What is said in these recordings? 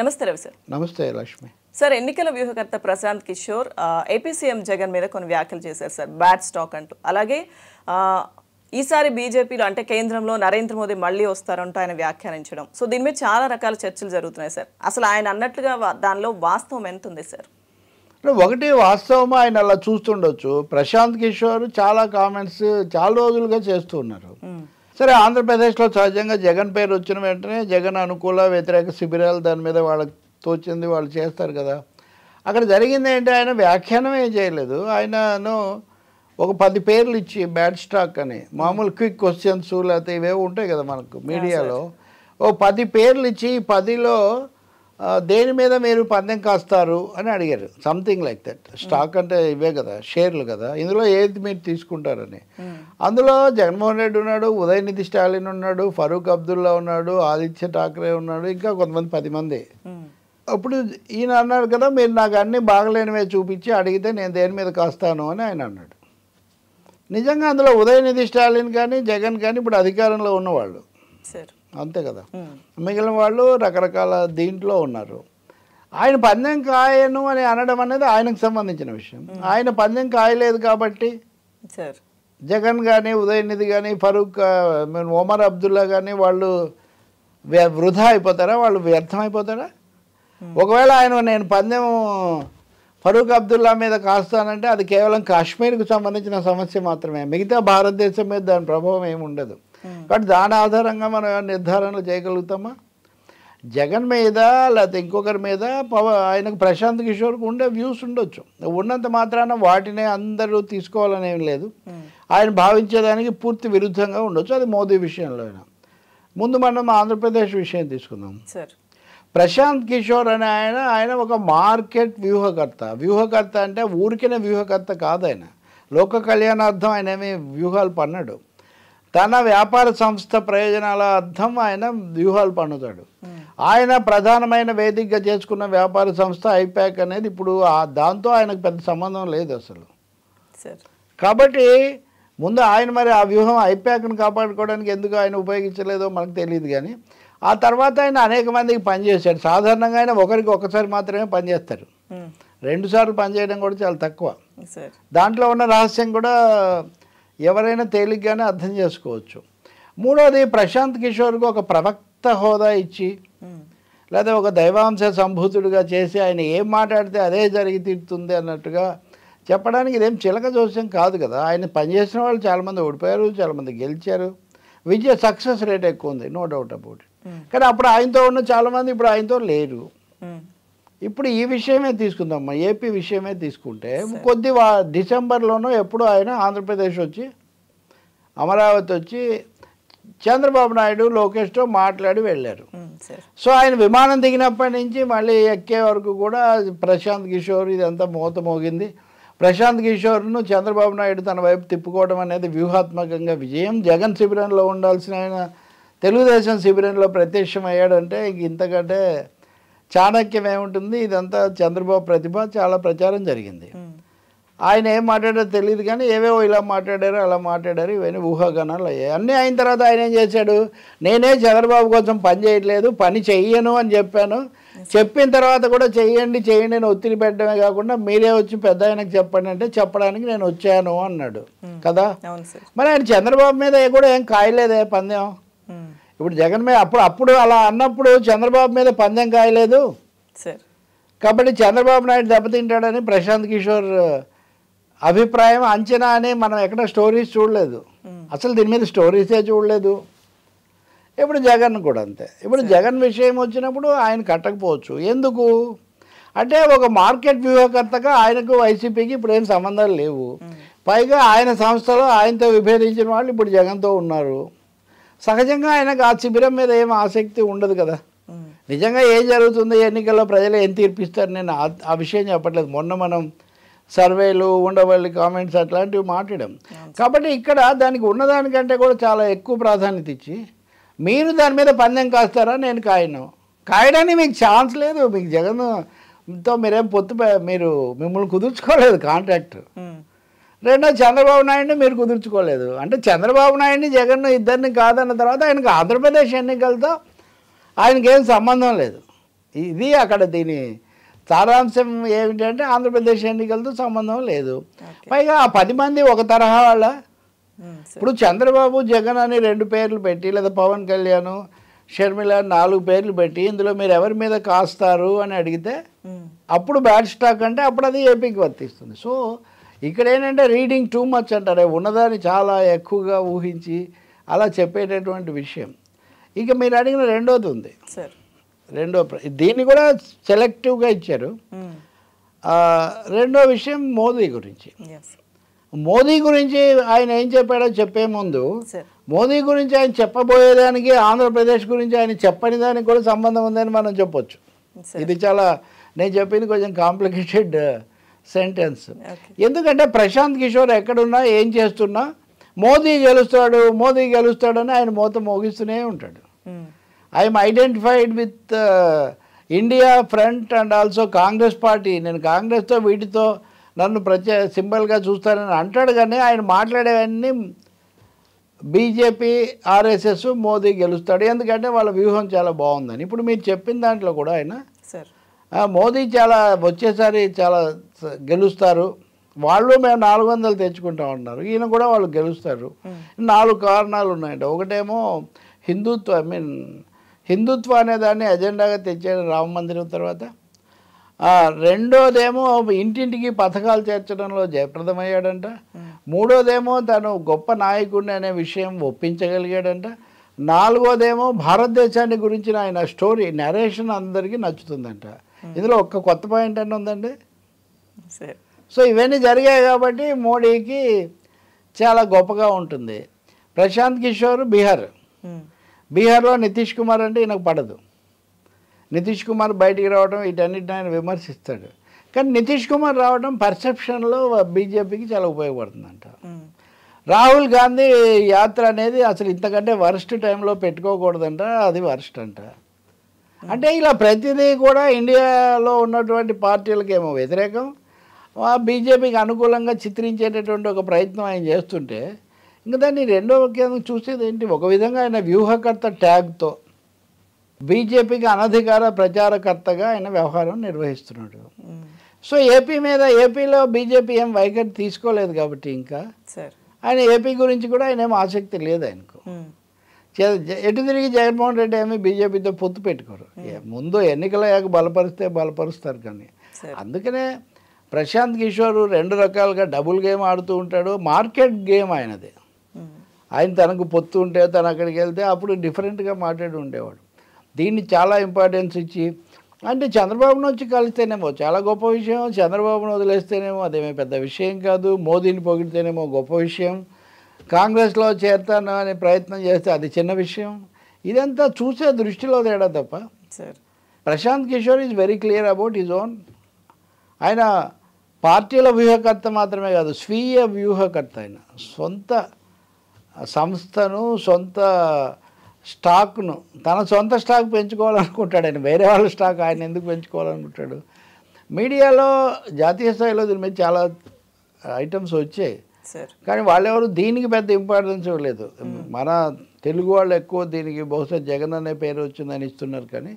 నమస్తే రవి సార్ నమస్తే లక్ష్మి సార్ ఎన్నికల వ్యూహకర్త ప్రశాంత్ కిషోర్ ఏపీ సీఎం జగన్ మీద కొన్ని వ్యాఖ్యలు చేశారు సార్ బ్యాడ్ స్టాక్ అంటూ అలాగే ఈసారి బీజేపీలో అంటే కేంద్రంలో నరేంద్ర మోదీ మళ్ళీ వస్తారంటూ ఆయన వ్యాఖ్యానించడం సో దీని మీద చాలా రకాల చర్చలు జరుగుతున్నాయి సార్ అసలు ఆయన అన్నట్లుగా దానిలో వాస్తవం ఎంత ఉంది సార్ ఒకటి వాస్తవం ఆయన అలా చూస్తుండొచ్చు ప్రశాంత్ కిషోర్ చాలా కామెంట్స్ చాలా రోజులుగా చేస్తూ ఉన్నారు సరే ఆంధ్రప్రదేశ్లో సహజంగా జగన్ పేరు వచ్చిన వెంటనే జగన్ అనుకూల వ్యతిరేక శిబిరాలు దాని మీద వాళ్ళకి తోచింది వాళ్ళు చేస్తారు కదా అక్కడ జరిగింది ఏంటి ఆయన వ్యాఖ్యానం ఏం చేయలేదు ఆయనను ఒక పది పేర్లు ఇచ్చి బ్యాడ్ స్టాక్ అని మామూలు క్విక్ క్వశ్చన్స్ లేకపోతే ఇవేవి ఉంటాయి కదా మనకు మీడియాలో ఓ పది పేర్లు ఇచ్చి పదిలో దేని మీద మీరు పందెం కాస్తారు అని అడిగారు సంథింగ్ లైక్ దట్ స్టాక్ అంటే ఇవే కదా షేర్లు కదా ఇందులో ఏది మీరు తీసుకుంటారని hmm. అందులో జగన్మోహన్ రెడ్డి ఉన్నాడు ఉదయనిధి స్టాలిన్ ఉన్నాడు ఫరూక్ అబ్దుల్లా ఉన్నాడు ఆదిత్య ఠాక్రే ఉన్నాడు ఇంకా కొంతమంది పది మంది hmm. అప్పుడు ఈయన అన్నాడు కదా మీరు నాకు అన్నీ బాగలేనివే చూపించి అడిగితే నేను దేని మీద కాస్తాను అని ఆయన అన్నాడు నిజంగా అందులో ఉదయనిధి స్టాలిన్ కానీ జగన్ కానీ ఇప్పుడు అధికారంలో ఉన్నవాళ్ళు సరే అంతే కదా మిగిలిన వాళ్ళు రకరకాల దీంట్లో ఉన్నారు ఆయన పందెం కాయను అని అనడం అనేది ఆయనకు సంబంధించిన విషయం ఆయన పందెం కాయలేదు కాబట్టి జగన్ కానీ ఉదయనిధి కానీ ఫరూక్ ఒమర్ అబ్దుల్లా కానీ వాళ్ళు వృధా అయిపోతారా వాళ్ళు వ్యర్థం అయిపోతారా ఒకవేళ ఆయన నేను పందెం ఫరూక్ అబ్దుల్లా మీద కాస్తానంటే అది కేవలం కాశ్మీర్కు సంబంధించిన సమస్య మాత్రమే మిగతా భారతదేశం మీద దాని ప్రభావం ఏమి ఉండదు కాబట్టి దాని ఆధారంగా మనం నిర్ధారణలు చేయగలుగుతామా జగన్ మీద లేకపోతే ఇంకొకరి మీద పవ ఆయనకు ప్రశాంత్ కిషోర్కి ఉండే వ్యూస్ ఉండొచ్చు ఉన్నంత మాత్రాన వాటినే అందరూ తీసుకోవాలనేం లేదు ఆయన భావించేదానికి పూర్తి విరుద్ధంగా ఉండొచ్చు అది మోదీ విషయంలో అయినా ముందు మనం ఆంధ్రప్రదేశ్ విషయం తీసుకుందాం ప్రశాంత్ కిషోర్ అనే ఆయన ఆయన ఒక మార్కెట్ వ్యూహకర్త వ్యూహకర్త అంటే ఊరికిన వ్యూహకర్త కాదు ఆయన లోక కళ్యాణార్థం ఆయన ఏమీ వ్యూహాలు పన్నాడు తన వ్యాపార సంస్థ ప్రయోజనాల అర్థం ఆయన వ్యూహాలు పండుతాడు ఆయన ప్రధానమైన వేదికగా చేసుకున్న వ్యాపార సంస్థ ఐప్యాక్ అనేది ఇప్పుడు దాంతో ఆయనకు పెద్ద సంబంధం లేదు అసలు కాబట్టి ముందు ఆయన మరి ఆ వ్యూహం ఐప్యాక్ను కాపాడుకోవడానికి ఎందుకు ఆయన ఉపయోగించలేదో మనకు తెలియదు కానీ ఆ తర్వాత ఆయన అనేక మందికి పనిచేశాడు సాధారణంగా ఆయన ఒకరికి ఒకసారి మాత్రమే పనిచేస్తారు రెండుసార్లు పనిచేయడం కూడా చాలా తక్కువ దాంట్లో ఉన్న రహస్యం కూడా ఎవరైనా తేలిగ్గానే అర్థం చేసుకోవచ్చు మూడోది ప్రశాంత్ కిషోర్కు ఒక ప్రవక్త హోదా ఇచ్చి లేదా ఒక దైవాంశ సంభూతుడిగా చేసి ఆయన ఏం మాట్లాడితే అదే జరిగి తీరుతుంది అన్నట్టుగా చెప్పడానికి ఇదేం చిలక జోస్యం కాదు కదా ఆయన పనిచేసిన వాళ్ళు చాలామంది ఓడిపోయారు చాలామంది గెలిచారు విజయ సక్సెస్ రేట్ ఎక్కువ ఉంది నో డౌట్ అబౌట్ కానీ అప్పుడు ఆయనతో ఉన్న చాలామంది ఇప్పుడు ఆయనతో లేరు ఇప్పుడు ఈ విషయమే తీసుకుందామ్మా ఏపీ విషయమే తీసుకుంటే కొద్ది డిసెంబర్లోనూ ఎప్పుడు ఆయన ఆంధ్రప్రదేశ్ వచ్చి అమరావతి వచ్చి చంద్రబాబు నాయుడు లోకేష్తో మాట్లాడి వెళ్ళారు సో ఆయన విమానం దిగినప్పటి నుంచి మళ్ళీ ఎక్కే వరకు కూడా ప్రశాంత్ కిషోర్ ఇదంతా మూత మోగింది ప్రశాంత్ కిషోర్ను చంద్రబాబు నాయుడు తన వైపు తిప్పుకోవడం అనేది వ్యూహాత్మకంగా విజయం జగన్ శిబిరంలో ఉండాల్సిన ఆయన తెలుగుదేశం శిబిరంలో ప్రత్యక్షం ప్రత్యక్షమయ్యాడంటే ఇంతకంటే చాణక్యం ఏముంటుంది ఇదంతా చంద్రబాబు ప్రతిభ చాలా ప్రచారం జరిగింది ఆయన ఏం మాట్లాడారో తెలియదు కానీ ఏవేవో ఇలా మాట్లాడారు అలా మాట్లాడారు ఇవన్నీ ఊహాగానాలు అయ్యాయి అన్నీ అయిన తర్వాత ఆయన ఏం చేశాడు నేనే చంద్రబాబు కోసం పని చేయట్లేదు పని చెయ్యను అని చెప్పాను చెప్పిన తర్వాత కూడా చేయండి చేయండి అని ఒత్తిడి పెట్టడమే కాకుండా మీరే వచ్చి పెద్ద ఆయనకు చెప్పండి అంటే చెప్పడానికి నేను వచ్చాను అన్నాడు కదా మరి ఆయన చంద్రబాబు మీద కూడా ఏం కాయలేదే పందెం ఇప్పుడు జగన్ మీద అప్పుడు అప్పుడు అలా అన్నప్పుడు చంద్రబాబు మీద పందెం కాయలేదు కాబట్టి చంద్రబాబు నాయుడు దెబ్బతింటాడని ప్రశాంత్ కిషోర్ అభిప్రాయం అంచనా అని మనం ఎక్కడ స్టోరీస్ చూడలేదు అసలు దీని మీద స్టోరీసే చూడలేదు ఇప్పుడు జగన్ కూడా అంతే ఇప్పుడు జగన్ విషయం వచ్చినప్పుడు ఆయన కట్టకపోవచ్చు ఎందుకు అంటే ఒక మార్కెట్ వ్యూహకర్తగా ఆయనకు వైసీపీకి ఇప్పుడు ఏం సంబంధాలు లేవు పైగా ఆయన సంస్థలో ఆయనతో విభేదించిన వాళ్ళు ఇప్పుడు జగన్తో ఉన్నారు సహజంగా ఆయనకు ఆ శిబిరం మీద ఏం ఆసక్తి ఉండదు కదా నిజంగా ఏం జరుగుతుందో ఎన్నికల్లో ప్రజలు ఏం తీర్పిస్తారు నేను ఆ విషయం చెప్పట్లేదు మొన్న మనం సర్వేలు ఉండవల్లి కామెంట్స్ అట్లాంటివి మాట్లాడాం కాబట్టి ఇక్కడ దానికి ఉన్నదానికంటే కూడా చాలా ఎక్కువ ప్రాధాన్యత ఇచ్చి మీరు దాని మీద పందెం కాస్తారా నేను కాయను కాయడానికి మీకు ఛాన్స్ లేదు మీకు జగన్తో మీరేం పొత్తు మీరు మిమ్మల్ని కుదుర్చుకోలేదు కాంట్రాక్ట్ రెండో చంద్రబాబు నాయుడిని మీరు కుదుర్చుకోలేదు అంటే చంద్రబాబు నాయుడిని జగన్ ఇద్దరిని కాదన్న తర్వాత ఆయనకు ఆంధ్రప్రదేశ్ ఎన్నికలతో ఆయనకేం సంబంధం లేదు ఇది అక్కడ దీని సారాంశం ఏమిటంటే ఆంధ్రప్రదేశ్ ఎన్నికలతో సంబంధం లేదు పైగా ఆ పది మంది ఒక తరహా వాళ్ళ ఇప్పుడు చంద్రబాబు జగన్ అని రెండు పేర్లు పెట్టి లేదా పవన్ కళ్యాణ్ షర్మిల నాలుగు పేర్లు పెట్టి ఇందులో మీరు ఎవరి మీద కాస్తారు అని అడిగితే అప్పుడు బ్యాడ్ స్టాక్ అంటే అప్పుడు అది ఏపీకి వర్తిస్తుంది సో ఇక్కడ ఏంటంటే రీడింగ్ టూ మచ్ అంటారే ఉన్నదాన్ని చాలా ఎక్కువగా ఊహించి అలా చెప్పేటటువంటి విషయం ఇక మీరు అడిగిన రెండోది ఉంది రెండో దీన్ని కూడా సెలెక్టివ్గా ఇచ్చారు రెండో విషయం మోదీ గురించి మోదీ గురించి ఆయన ఏం చెప్పాడో చెప్పే ముందు మోదీ గురించి ఆయన చెప్పబోయేదానికి ఆంధ్రప్రదేశ్ గురించి ఆయన చెప్పని దానికి కూడా సంబంధం ఉందని మనం చెప్పొచ్చు ఇది చాలా నేను చెప్పింది కొంచెం కాంప్లికేటెడ్ సెంటెన్స్ ఎందుకంటే ప్రశాంత్ కిషోర్ ఎక్కడున్నా ఏం చేస్తున్నా మోదీ గెలుస్తాడు మోదీ గెలుస్తాడని ఆయన మూత మోగిస్తూనే ఉంటాడు I'm identified with India front and also Congress party నేను కాంగ్రెస్తో వీటితో నన్ను ప్రత్యే సింబల్గా చూస్తానని అంటాడు కానీ ఆయన మాట్లాడేవన్నీ బీజేపీ ఆర్ఎస్ఎస్ మోదీ గెలుస్తాడు ఎందుకంటే వాళ్ళ వ్యూహం చాలా బాగుందని ఇప్పుడు మీరు చెప్పిన దాంట్లో కూడా ఆయన మోదీ చాలా వచ్చేసారి చాలా గెలుస్తారు వాళ్ళు మేము నాలుగు వందలు తెచ్చుకుంటా ఉన్నారు ఈయన కూడా వాళ్ళు గెలుస్తారు నాలుగు కారణాలు ఉన్నాయండి ఒకటేమో హిందుత్వ ఐ మీన్ హిందుత్వ అనే దాన్ని అజెండాగా తెచ్చాడు రామ మందిరం తర్వాత రెండోదేమో ఇంటింటికి పథకాలు చేర్చడంలో జయప్రదమయ్యాడంట మూడోదేమో తను గొప్ప నాయకుడిని అనే విషయం ఒప్పించగలిగాడంట నాలుగోదేమో భారతదేశాన్ని గురించిన ఆయన స్టోరీ నరేషన్ అందరికీ నచ్చుతుందంట ఇందులో ఒక్క కొత్త పాయింట్ అని ఉందండి సో ఇవన్నీ జరిగాయి కాబట్టి మోడీకి చాలా గొప్పగా ఉంటుంది ప్రశాంత్ కిషోర్ బీహార్ బీహార్లో నితీష్ కుమార్ అంటే ఈయనకు పడదు నితీష్ కుమార్ బయటికి రావడం వీటన్నిటిని ఆయన విమర్శిస్తాడు కానీ నితీష్ కుమార్ రావడం పర్సెప్షన్లో బీజేపీకి చాలా ఉపయోగపడుతుందంట రాహుల్ గాంధీ యాత్ర అనేది అసలు ఇంతకంటే వరస్ట్ టైంలో పెట్టుకోకూడదంట అది వరస్ట్ అంట అంటే ఇలా ప్రతిదీ కూడా ఇండియాలో ఉన్నటువంటి పార్టీలకేమో వ్యతిరేకం బీజేపీకి అనుకూలంగా చిత్రించేటటువంటి ఒక ప్రయత్నం ఆయన చేస్తుంటే ఇంకా దాన్ని రెండో కేంద్రం చూసేది ఏంటి ఒక విధంగా ఆయన వ్యూహకర్త ట్యాగ్తో బీజేపీకి అనధికార ప్రచారకర్తగా ఆయన వ్యవహారం నిర్వహిస్తున్నాడు సో ఏపీ మీద ఏపీలో బీజేపీ ఏం వైఖరి తీసుకోలేదు కాబట్టి ఇంకా ఆయన ఏపీ గురించి కూడా ఆయన ఏం ఆసక్తి లేదు ఆయనకు ఎటు తిరిగి జగన్మోహన్ రెడ్డి ఏమి బీజేపీతో పొత్తు పెట్టుకోరు ముందు ఎన్నికల బలపరిస్తే బలపరుస్తారు కానీ అందుకనే ప్రశాంత్ కిషోర్ రెండు రకాలుగా డబుల్ గేమ్ ఆడుతూ ఉంటాడు మార్కెట్ గేమ్ ఆయనది ఆయన తనకు పొత్తు ఉంటే తను అక్కడికి వెళ్తే అప్పుడు డిఫరెంట్గా మాట్లాడి ఉండేవాడు దీన్ని చాలా ఇంపార్టెన్స్ ఇచ్చి అంటే చంద్రబాబును వచ్చి కలిస్తేనేమో చాలా గొప్ప విషయం చంద్రబాబును వదిలేస్తేనేమో అదేమీ పెద్ద విషయం కాదు మోదీని పొగిడితేనేమో గొప్ప విషయం కాంగ్రెస్లో చేరతాను అనే ప్రయత్నం చేస్తే అది చిన్న విషయం ఇదంతా చూసే దృష్టిలో తేడా తప్ప Prashant Kishor is very clear about is own ఆయన పార్టీల వ్యూహకర్త మాత్రమే కాదు స్వీయ వ్యూహకర్త ఆయన సొంత సంస్థను సొంత స్టాక్ను తన సొంత స్టాక్ పెంచుకోవాలనుకుంటాడు ఆయన వేరే వాళ్ళ స్టాక్ ఆయన ఎందుకు పెంచుకోవాలనుకుంటాడు మీడియాలో జాతీయ స్థాయిలో దీని మీద చాలా ఐటమ్స్ వచ్చాయి కానీ వాళ్ళెవరు దీనికి పెద్ద ఇంపార్టెన్స్ ఇవ్వలేదు మన తెలుగు వాళ్ళు ఎక్కువ దీనికి బహుశా జగన్ అనే పేరు వచ్చిందని ఇస్తున్నారు కానీ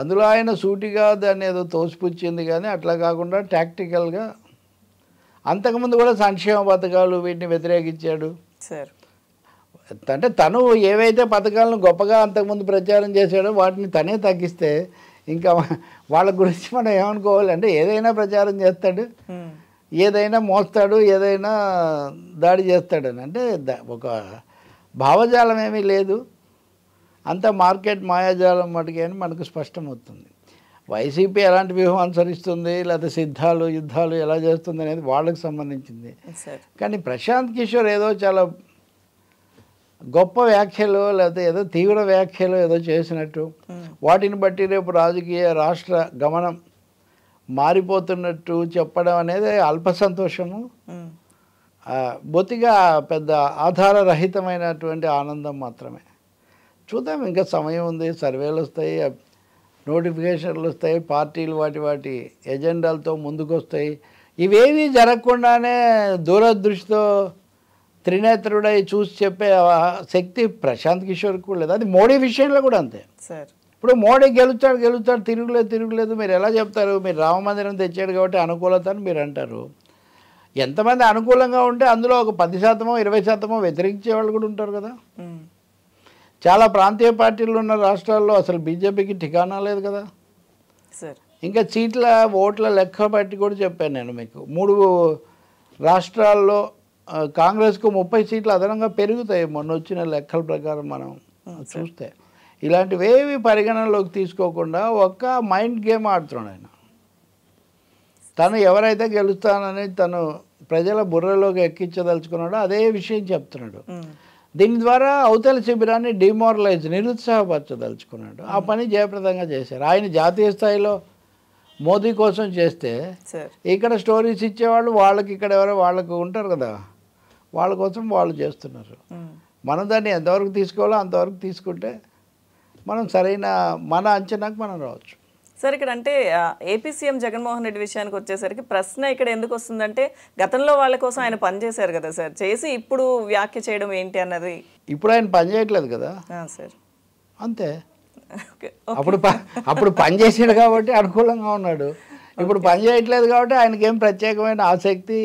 అందులో ఆయన సూటిగా దాన్ని ఏదో తోసిపుచ్చింది కానీ అట్లా కాకుండా టాక్టికల్గా అంతకుముందు కూడా సంక్షేమ పథకాలు వీటిని వ్యతిరేకించాడు అంటే తను ఏవైతే పథకాలను గొప్పగా అంతకుముందు ప్రచారం చేశాడో వాటిని తనే తగ్గిస్తే ఇంకా వాళ్ళ గురించి మనం ఏమనుకోవాలి అంటే ఏదైనా ప్రచారం చేస్తాడు ఏదైనా మోస్తాడు ఏదైనా దాడి చేస్తాడని అంటే ఒక భావజాలం ఏమీ లేదు అంతా మార్కెట్ మాయాజాలం మటుకి అని మనకు స్పష్టమవుతుంది వైసీపీ ఎలాంటి వ్యూహం అనుసరిస్తుంది లేకపోతే సిద్ధాలు యుద్ధాలు ఎలా చేస్తుంది అనేది వాళ్ళకి సంబంధించింది కానీ ప్రశాంత్ కిషోర్ ఏదో చాలా గొప్ప వ్యాఖ్యలు లేకపోతే ఏదో తీవ్ర వ్యాఖ్యలు ఏదో చేసినట్టు hmm. వాటిని బట్టి రేపు రాజకీయ రాష్ట్ర గమనం మారిపోతున్నట్టు చెప్పడం అనేది అల్ప సంతోషము hmm. బొత్తిగా పెద్ద ఆధారరహితమైనటువంటి ఆనందం మాత్రమే చూద్దాం ఇంకా సమయం ఉంది సర్వేలు వస్తాయి నోటిఫికేషన్లు వస్తాయి పార్టీలు వాటి వాటి ఎజెండాలతో ముందుకు వస్తాయి ఇవేవి జరగకుండానే దూరదృష్టితో త్రినేత్రుడై చూసి చెప్పే శక్తి ప్రశాంత్ కిషోర్ కూడా లేదు అది మోడీ విషయంలో కూడా అంతే సార్ ఇప్పుడు మోడీ గెలుస్తాడు గెలుస్తాడు తిరుగులేదు తిరుగులేదు మీరు ఎలా చెప్తారు మీరు రామ మందిరం తెచ్చాడు కాబట్టి అనుకూలత అని మీరు అంటారు ఎంతమంది అనుకూలంగా ఉంటే అందులో ఒక పది శాతమో ఇరవై శాతమో వ్యతిరేకించే వాళ్ళు కూడా ఉంటారు కదా చాలా ప్రాంతీయ పార్టీలు ఉన్న రాష్ట్రాల్లో అసలు బీజేపీకి ఠికానా లేదు కదా ఇంకా సీట్ల ఓట్ల లెక్క బట్టి కూడా చెప్పాను నేను మీకు మూడు రాష్ట్రాల్లో కాంగ్రెస్కు ముప్పై సీట్లు అదనంగా పెరుగుతాయి మొన్న వచ్చిన లెక్కల ప్రకారం మనం చూస్తే ఇలాంటివేవి పరిగణనలోకి తీసుకోకుండా ఒక్క మైండ్ గేమ్ ఆడుతున్నాడు ఆయన తను ఎవరైతే గెలుస్తానని తను ప్రజల బుర్రలోకి ఎక్కించదలుచుకున్నాడో అదే విషయం చెప్తున్నాడు దీని ద్వారా అవతల శిబిరాన్ని డిమారలైజ్ నిరుత్సాహపరచదలుచుకున్నాడు ఆ పని జయప్రదంగా చేశారు ఆయన జాతీయ స్థాయిలో మోదీ కోసం చేస్తే ఇక్కడ స్టోరీస్ ఇచ్చేవాళ్ళు వాళ్ళకి ఇక్కడ ఎవరో వాళ్ళకు ఉంటారు కదా వాళ్ళ కోసం వాళ్ళు చేస్తున్నారు మనం దాన్ని ఎంతవరకు తీసుకోవాలో అంతవరకు తీసుకుంటే మనం సరైన మన అంచనాకు మనం రావచ్చు సార్ ఇక్కడ అంటే ఏపీ సీఎం జగన్మోహన్ రెడ్డి విషయానికి వచ్చేసరికి ప్రశ్న ఇక్కడ ఎందుకు వస్తుందంటే గతంలో వాళ్ళ కోసం ఆయన పనిచేశారు కదా సార్ చేసి ఇప్పుడు వ్యాఖ్య చేయడం ఏంటి అన్నది ఇప్పుడు ఆయన పనిచేయట్లేదు కదా సార్ అంతే అప్పుడు అప్పుడు పనిచేసాడు కాబట్టి అనుకూలంగా ఉన్నాడు ఇప్పుడు పనిచేయట్లేదు కాబట్టి ఆయనకి ఏం ప్రత్యేకమైన ఆసక్తి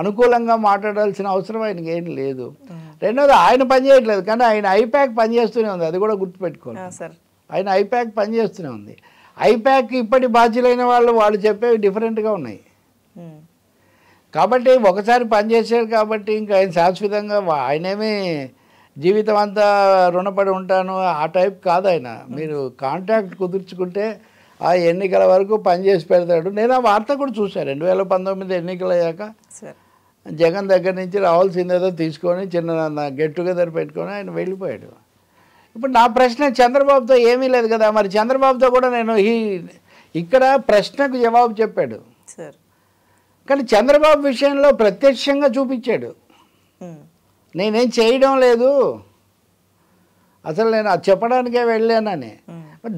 అనుకూలంగా మాట్లాడాల్సిన అవసరం ఆయనకి ఏం లేదు రెండోది ఆయన పనిచేయట్లేదు కానీ ఆయన ఐప్యాక్ పనిచేస్తూనే ఉంది అది కూడా గుర్తుపెట్టుకోండి ఆయన ఐప్యాక్ పనిచేస్తూనే ఉంది ఐప్యాక్ ఇప్పటి బాధ్యులైన వాళ్ళు వాళ్ళు చెప్పేవి డిఫరెంట్గా ఉన్నాయి కాబట్టి ఒకసారి పనిచేసాడు కాబట్టి ఇంకా ఆయన శాశ్వతంగా ఆయనేమి జీవితం అంతా రుణపడి ఉంటాను ఆ టైప్ కాదు ఆయన మీరు కాంట్రాక్ట్ కుదుర్చుకుంటే ఆ ఎన్నికల వరకు పనిచేసి పెడతాడు నేను ఆ వార్త కూడా చూశాను రెండు వేల పంతొమ్మిది ఎన్నికలు అయ్యాక జగన్ దగ్గర నుంచి రావాల్సిందేదో తీసుకొని చిన్న గెట్ టుగెదర్ పెట్టుకొని ఆయన వెళ్ళిపోయాడు ఇప్పుడు నా ప్రశ్న చంద్రబాబుతో ఏమీ లేదు కదా మరి చంద్రబాబుతో కూడా నేను ఈ ఇక్కడ ప్రశ్నకు జవాబు చెప్పాడు కానీ చంద్రబాబు విషయంలో ప్రత్యక్షంగా చూపించాడు నేనేం చేయడం లేదు అసలు నేను అది చెప్పడానికే వెళ్ళానని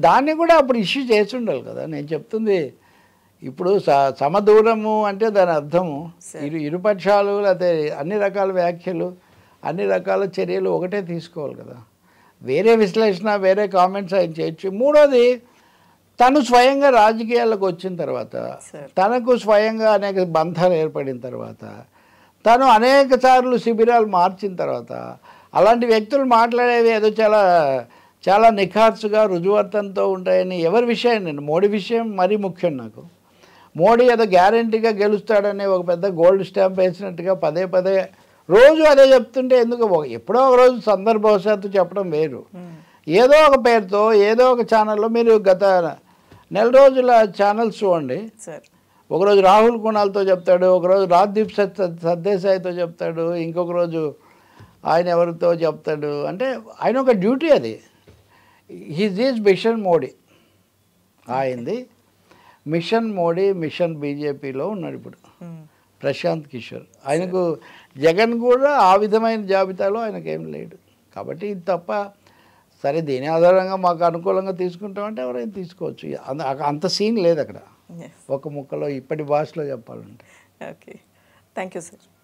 దాన్ని కూడా అప్పుడు ఇష్యూ చేసి ఉండాలి కదా నేను చెప్తుంది ఇప్పుడు స సమదూరము అంటే దాని అర్థము ఇరు ఇరుపక్షాలు లేకపోతే అన్ని రకాల వ్యాఖ్యలు అన్ని రకాల చర్యలు ఒకటే తీసుకోవాలి కదా వేరే విశ్లేషణ వేరే కామెంట్స్ ఆయన చేయొచ్చు మూడోది తను స్వయంగా రాజకీయాలకు వచ్చిన తర్వాత తనకు స్వయంగా అనేక బంధాలు ఏర్పడిన తర్వాత తను అనేక సార్లు శిబిరాలు మార్చిన తర్వాత అలాంటి వ్యక్తులు మాట్లాడేవి ఏదో చాలా చాలా నిఖార్సుగా రుజువర్తంతో ఉంటాయని ఎవరి విషయం నేను మోడీ విషయం మరీ ముఖ్యం నాకు మోడీ ఏదో గ్యారంటీగా గెలుస్తాడని ఒక పెద్ద గోల్డ్ స్టాంప్ వేసినట్టుగా పదే పదే రోజు అదే చెప్తుంటే ఎందుకు ఎప్పుడో ఒక రోజు సందర్భవశాత్తు చెప్పడం వేరు hmm. ఏదో ఒక పేరుతో ఏదో ఒక ఛానల్లో మీరు గత నెల రోజుల ఛానల్స్ చూడండి ఒకరోజు రాహుల్ కుణాల్తో చెప్తాడు ఒకరోజు రాజ్దీప్ సర్దేశాయితో చెప్తాడు ఇంకొక రోజు ఆయన ఎవరితో చెప్తాడు అంటే ఆయన ఒక డ్యూటీ అది హీజ్ ఈజ్ మిషన్ మోడీ ఆయనది మిషన్ మోడీ మిషన్ బీజేపీలో ఉన్నాడు ఇప్పుడు hmm. ప్రశాంత్ కిషోర్ ఆయనకు జగన్ కూడా ఆ విధమైన జాబితాలో ఆయనకేం లేడు కాబట్టి ఇది తప్ప సరే దీని ఆధారంగా మాకు అనుకూలంగా తీసుకుంటామంటే ఎవరైనా తీసుకోవచ్చు అంత సీన్ లేదు అక్కడ ఒక ముక్కలో ఇప్పటి భాషలో చెప్పాలంటే ఓకే థ్యాంక్ యూ సార్